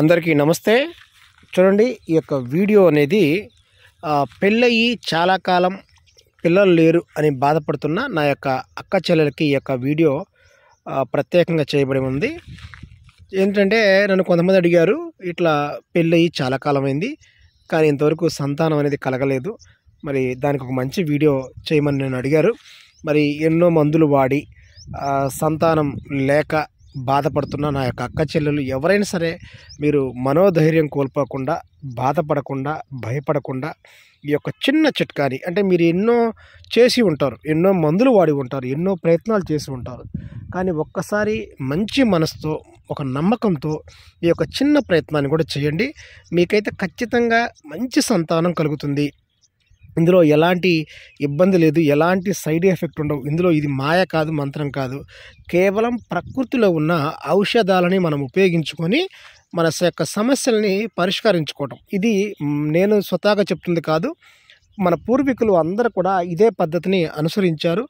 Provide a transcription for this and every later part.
అందరికీ నమస్తే చూడండి ఈ యొక్క వీడియో అనేది పెళ్ళయి చాలా కాలం పిల్లలు లేరు అని బాధపడుతున్న నా యొక్క అక్క చెల్లెలకి ఈ యొక్క వీడియో ప్రత్యేకంగా చేయబడి ఉంది ఏంటంటే నన్ను కొంతమంది అడిగారు ఇట్లా పెళ్ళయి చాలా కాలం అయింది కానీ ఇంతవరకు సంతానం అనేది కలగలేదు మరి దానికి ఒక మంచి వీడియో చేయమని నేను అడిగారు మరి ఎన్నో మందులు వాడి సంతానం లేక బాధపడుతున్న నా యొక్క అక్క చెల్లెలు ఎవరైనా సరే మీరు మనోధైర్యం కోల్పోకుండా బాధపడకుండా భయపడకుండా ఈ యొక్క చిన్న చిట్కాని అంటే మీరు ఎన్నో చేసి ఉంటారు ఎన్నో మందులు వాడి ఉంటారు ఎన్నో ప్రయత్నాలు చేసి ఉంటారు కానీ ఒక్కసారి మంచి మనసుతో ఒక నమ్మకంతో ఈ యొక్క చిన్న ప్రయత్నాన్ని కూడా చేయండి మీకైతే ఖచ్చితంగా మంచి సంతానం కలుగుతుంది ఇందులో ఎలాంటి ఇబ్బంది లేదు ఎలాంటి సైడ్ ఎఫెక్ట్ ఉండవు ఇందులో ఇది మాయ కాదు మంత్రం కాదు కేవలం ప్రకృతిలో ఉన్న ఔషధాలని మనం ఉపయోగించుకొని మన యొక్క సమస్యల్ని పరిష్కరించుకోవటం ఇది నేను స్వతహాగా చెప్తుంది కాదు మన పూర్వీకులు అందరూ కూడా ఇదే పద్ధతిని అనుసరించారు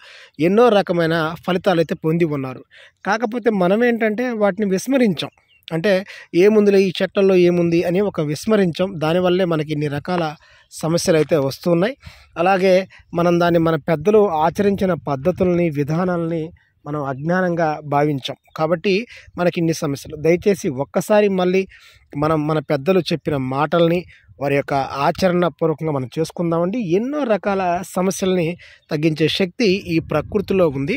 ఎన్నో రకమైన ఫలితాలు అయితే పొంది ఉన్నారు కాకపోతే మనం ఏంటంటే వాటిని విస్మరించాం అంటే ఏముందిలే ఈ చట్టంలో ఏముంది అని ఒక విస్మరించాం దానివల్లే మనకి ఇన్ని రకాల సమస్యలు అయితే వస్తున్నాయి అలాగే మనం దాన్ని మన పెద్దలు ఆచరించిన పద్ధతుల్ని విధానాలని మనం అజ్ఞానంగా భావించాం కాబట్టి మనకి ఇన్ని సమస్యలు దయచేసి ఒక్కసారి మళ్ళీ మనం మన పెద్దలు చెప్పిన మాటల్ని వారి యొక్క ఆచరణ పూర్వకంగా మనం చేసుకుందామండి ఎన్నో రకాల సమస్యల్ని తగ్గించే శక్తి ఈ ప్రకృతిలో ఉంది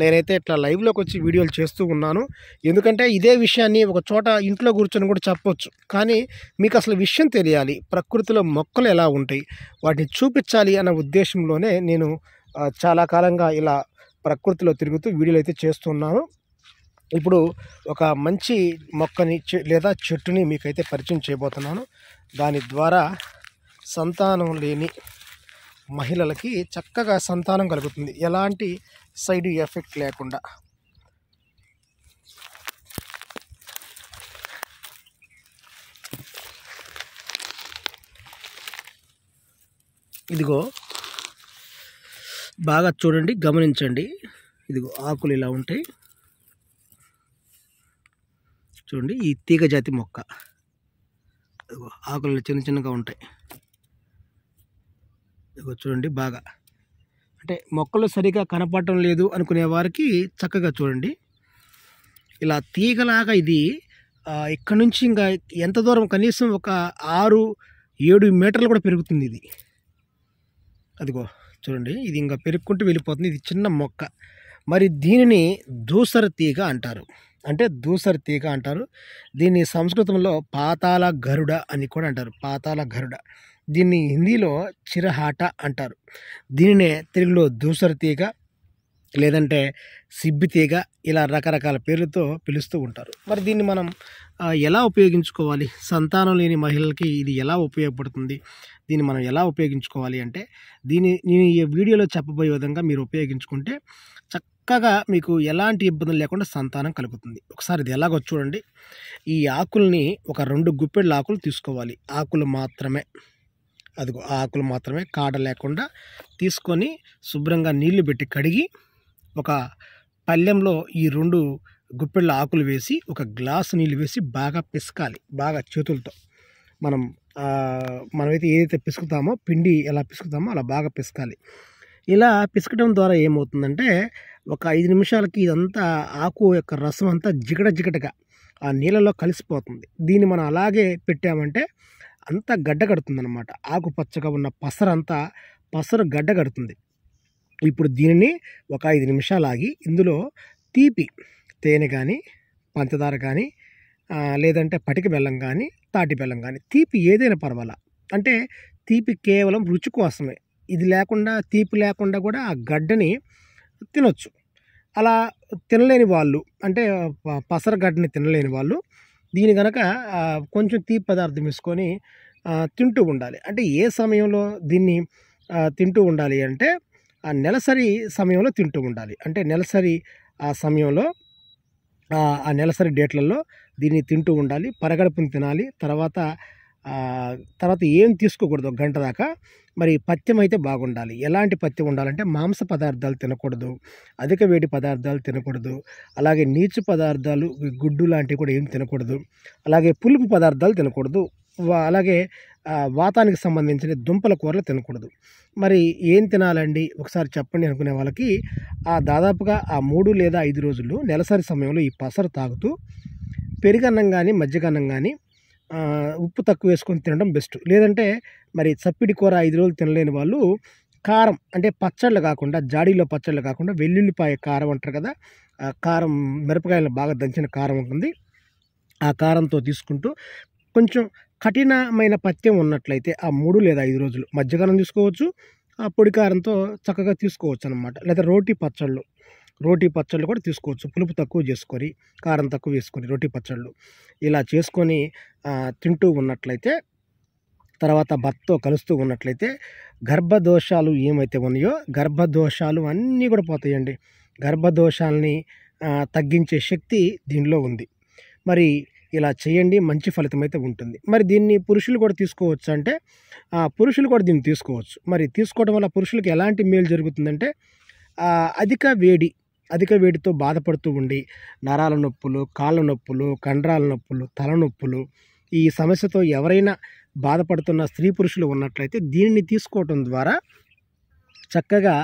నేనైతే ఇట్లా లైవ్లోకి వచ్చి వీడియోలు చేస్తూ ఉన్నాను ఎందుకంటే ఇదే విషయాన్ని ఒక చోట ఇంట్లో కూర్చొని కూడా చెప్పొచ్చు కానీ మీకు అసలు విషయం తెలియాలి ప్రకృతిలో మొక్కలు ఎలా ఉంటాయి వాటిని చూపించాలి అన్న ఉద్దేశంలోనే నేను చాలా కాలంగా ఇలా ప్రకృతిలో తిరుగుతూ వీడియోలు అయితే చేస్తున్నాను ఇప్పుడు ఒక మంచి మొక్కని లేదా చెట్టుని మీకైతే పరిచయం చేయబోతున్నాను దాని ద్వారా సంతానం లేని మహిళలకి చక్కగా సంతానం కలుగుతుంది ఎలాంటి సైడ్ ఎఫెక్ట్ లేకుండా ఇదిగో బాగా చూడండి గమనించండి ఇదిగో ఆకులు ఇలా ఉంటాయి చూడండి ఈ తీగజాతి మొక్క ఇదిగో ఆకులు చిన్న చిన్నగా ఉంటాయి ఇదిగో చూడండి బాగా అంటే మొక్కలు సరిగా కనపడటం లేదు అనుకునే వారికి చక్కగా చూడండి ఇలా తీగలాగా ఇది ఇక్కడ నుంచి ఇంకా ఎంత దూరం కనీసం ఒక ఆరు ఏడు మీటర్లు కూడా పెరుగుతుంది ఇది అదిగో చూడండి ఇది ఇంకా పెరుగుకుంటూ వెళ్ళిపోతుంది ఇది చిన్న మొక్క మరి దీనిని దూసర తీగ అంటారు అంటే దూసరి తీగ అంటారు దీన్ని సంస్కృతంలో పాతాల గరుడ అని కూడా అంటారు పాతాల గరుడ దీన్ని హిందీలో చిరహాట అంటారు దీనినే తెలుగులో దూసరి తీగ లేదంటే సిబ్బి తీగ ఇలా రకరకాల పేర్లతో పిలుస్తూ ఉంటారు మరి దీన్ని మనం ఎలా ఉపయోగించుకోవాలి సంతానం లేని మహిళలకి ఇది ఎలా ఉపయోగపడుతుంది దీన్ని మనం ఎలా ఉపయోగించుకోవాలి అంటే దీన్ని నేను ఈ వీడియోలో చెప్పబోయే విధంగా మీరు ఉపయోగించుకుంటే చక్క చక్కగా మీకు ఎలాంటి ఇబ్బందులు లేకుండా సంతానం కలుగుతుంది ఒకసారి ఇది ఎలాగో చూడండి ఈ ఆకుల్ని ఒక రెండు గుప్పెళ్ళ ఆకులు తీసుకోవాలి ఆకులు మాత్రమే అదిగో ఆకులు మాత్రమే కాడ లేకుండా తీసుకొని శుభ్రంగా నీళ్లు పెట్టి కడిగి ఒక పళ్ళెంలో ఈ రెండు గుప్పెళ్ళ ఆకులు వేసి ఒక గ్లాసు నీళ్ళు వేసి బాగా పిసకాలి బాగా చేతులతో మనం మనమైతే ఏదైతే పిసుకుతామో పిండి ఎలా పిసుకుతామో అలా బాగా పిసకాలి ఇలా పిసకడం ద్వారా ఏమవుతుందంటే ఒక ఐదు నిమిషాలకి ఇదంతా ఆకు యొక్క రసం అంతా జిగట జిగటగా ఆ నీళ్ళలో కలిసిపోతుంది దీన్ని మనం అలాగే పెట్టామంటే అంతా గడ్డ కడుతుంది అనమాట ఆకుపచ్చగా ఉన్న పసరంతా పసరు గడ్డ కడుతుంది ఇప్పుడు దీనిని ఒక ఐదు నిమిషాలు ఆగి ఇందులో తీపి తేనె కానీ పంచదార కానీ లేదంటే పటిక బెల్లం కానీ తాటి బెల్లం కానీ తీపి ఏదైనా పర్వాలా అంటే తీపి కేవలం రుచి కోసమే ఇది లేకుండా తీపి లేకుండా కూడా ఆ గడ్డని తినొచ్చు అలా తినలేని వాళ్ళు అంటే పసరగడ్డని తినలేని వాళ్ళు దీని కనుక కొంచెం తీపి పదార్థం వేసుకొని తింటూ ఉండాలి అంటే ఏ సమయంలో దీన్ని తింటూ ఉండాలి అంటే ఆ నెలసరి సమయంలో తింటూ ఉండాలి అంటే నెలసరి ఆ సమయంలో ఆ నెలసరి డేట్లలో దీన్ని తింటూ ఉండాలి పరగడుపుని తినాలి తర్వాత తర్వాత ఏం తీసుకోకూడదు గంట దాకా మరి పథ్యం అయితే బాగుండాలి ఎలాంటి పథ్యం ఉండాలంటే మాంస పదార్థాలు తినకూడదు అధిక వేడి పదార్థాలు తినకూడదు అలాగే నీచు పదార్థాలు గుడ్డు లాంటివి కూడా ఏం తినకూడదు అలాగే పులుపు పదార్థాలు తినకూడదు అలాగే వాతానికి సంబంధించిన దుంపల కూరలు తినకూడదు మరి ఏం తినాలండి ఒకసారి చెప్పండి అనుకునే వాళ్ళకి ఆ దాదాపుగా ఆ మూడు లేదా ఐదు రోజులు నెలసరి సమయంలో ఈ పసరు తాగుతూ పెరుగన్నం కానీ మజ్జిగన్నం కానీ ఉప్పు తక్కువ వేసుకొని తినడం బెస్ట్ లేదంటే మరి చప్పిడి కూర ఐదు రోజులు తినలేని వాళ్ళు కారం అంటే పచ్చళ్ళు కాకుండా జాడీలో పచ్చళ్ళు కాకుండా వెల్లుల్లిపాయ కారం అంటారు కదా కారం మిరపకాయలు బాగా దంచిన కారం ఉంటుంది ఆ కారంతో తీసుకుంటూ కొంచెం కఠినమైన పథ్యం ఉన్నట్లయితే ఆ మూడు లేదా ఐదు రోజులు మధ్యకాలం తీసుకోవచ్చు ఆ పొడి కారంతో చక్కగా తీసుకోవచ్చు అనమాట లేదా రోటీ పచ్చళ్ళు రోటీ పచ్చళ్ళు కూడా తీసుకోవచ్చు పులుపు తక్కువ చేసుకొని కారం తక్కువ వేసుకొని రోటీ పచ్చళ్ళు ఇలా చేసుకొని తింటూ ఉన్నట్లయితే తర్వాత భర్తతో కలుస్తూ ఉన్నట్లయితే గర్భదోషాలు ఏమైతే ఉన్నాయో గర్భదోషాలు అన్నీ కూడా పోతాయండి గర్భదోషాలని తగ్గించే శక్తి దీనిలో ఉంది మరి ఇలా చేయండి మంచి ఫలితం అయితే ఉంటుంది మరి దీన్ని పురుషులు కూడా తీసుకోవచ్చు అంటే పురుషులు కూడా దీన్ని తీసుకోవచ్చు మరి తీసుకోవడం వల్ల పురుషులకు ఎలాంటి మేలు జరుగుతుందంటే అధిక వేడి అధిక వేడితో బాధపడుతూ ఉండి నరాల నొప్పులు కాళ్ళ నొప్పులు కండరాల నొప్పులు తలనొప్పులు ఈ సమస్యతో ఎవరైనా బాధపడుతున్న స్త్రీ పురుషులు ఉన్నట్లయితే దీనిని తీసుకోవటం ద్వారా చక్కగా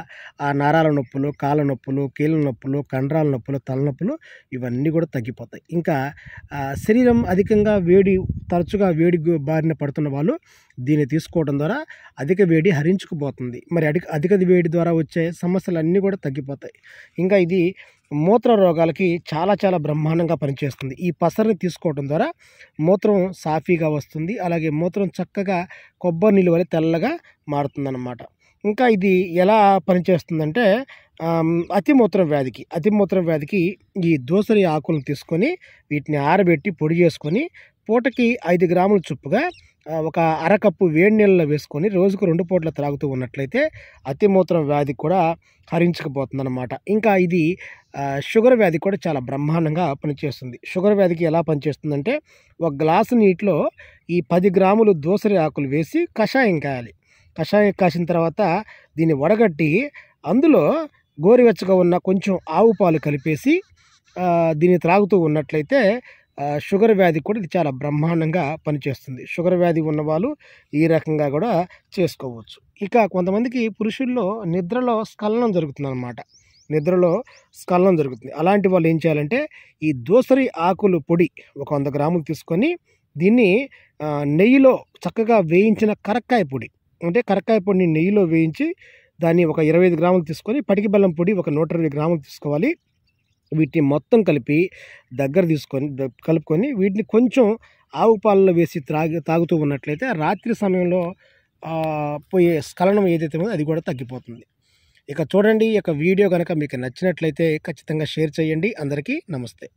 ఆ నరాల నొప్పులు కాళ్ళ నొప్పులు కీళ్ళ నొప్పులు కండరాల నొప్పులు తలనొప్పులు ఇవన్నీ కూడా తగ్గిపోతాయి ఇంకా శరీరం అధికంగా వేడి తరచుగా వేడి బారిన పడుతున్న వాళ్ళు దీన్ని తీసుకోవడం ద్వారా అధిక వేడి హరించుకుపోతుంది మరి అధిక అధిక వేడి ద్వారా వచ్చే సమస్యలన్నీ కూడా తగ్గిపోతాయి ఇంకా ఇది మూత్ర రోగాలకి చాలా చాలా బ్రహ్మాండంగా పనిచేస్తుంది ఈ పసరుని తీసుకోవడం ద్వారా మూత్రం సాఫీగా వస్తుంది అలాగే మూత్రం చక్కగా కొబ్బరి నీళ్ళు వల్ల తెల్లగా మారుతుందన్నమాట ఇంకా ఇది ఎలా పనిచేస్తుందంటే అతిమూత్రం వ్యాధికి అతిమూత్రం వ్యాధికి ఈ దోసరి ఆకులను తీసుకొని వీటిని ఆరబెట్టి పొడి చేసుకొని పూటకి ఐదు గ్రాముల చుప్పుగా ఒక అరకప్పు వేడి నీళ్ళలో వేసుకొని రోజుకు రెండు పూటల త్రాగుతూ ఉన్నట్లయితే అతిమూత్రం వ్యాధి కూడా హరించుకుపోతుందన్నమాట ఇంకా ఇది షుగర్ వ్యాధి కూడా చాలా బ్రహ్మాండంగా పనిచేస్తుంది షుగర్ వ్యాధికి ఎలా పనిచేస్తుందంటే ఒక గ్లాసు నీటిలో ఈ పది గ్రాములు దోసరి ఆకులు వేసి కషాయం కాయాలి కషాయం కాసిన తర్వాత దీన్ని వడగట్టి అందులో గోరువెచ్చగా ఉన్న కొంచెం ఆవు పాలు కలిపేసి దీన్ని త్రాగుతూ ఉన్నట్లయితే షుగర్ వ్యాధి కూడా ఇది చాలా బ్రహ్మాండంగా పనిచేస్తుంది షుగర్ వ్యాధి ఉన్నవాళ్ళు ఈ రకంగా కూడా చేసుకోవచ్చు ఇక కొంతమందికి పురుషుల్లో నిద్రలో జరుగుతుంది అనమాట నిద్రలో స్కలనం జరుగుతుంది అలాంటి వాళ్ళు ఏం చేయాలంటే ఈ దోసరి ఆకులు పొడి ఒక వంద గ్రాములు తీసుకొని దీన్ని నెయ్యిలో చక్కగా వేయించిన కరక్కాయ పొడి అంటే కరక్కాయ పొడిని నెయ్యిలో వేయించి దాన్ని ఒక ఇరవై ఐదు గ్రాములు తీసుకొని పటికి బెల్లం పొడి ఒక నూట ఇరవై గ్రాములు తీసుకోవాలి వీటిని మొత్తం కలిపి దగ్గర తీసుకొని కలుపుకొని వీటిని కొంచెం ఆవు పాలలో వేసి త్రాగి తాగుతూ ఉన్నట్లయితే రాత్రి సమయంలో పోయే స్ఖలనం ఏదైతే ఉందో అది కూడా తగ్గిపోతుంది ఇక చూడండి ఈ యొక్క వీడియో కనుక మీకు నచ్చినట్లయితే ఖచ్చితంగా షేర్ చేయండి అందరికీ నమస్తే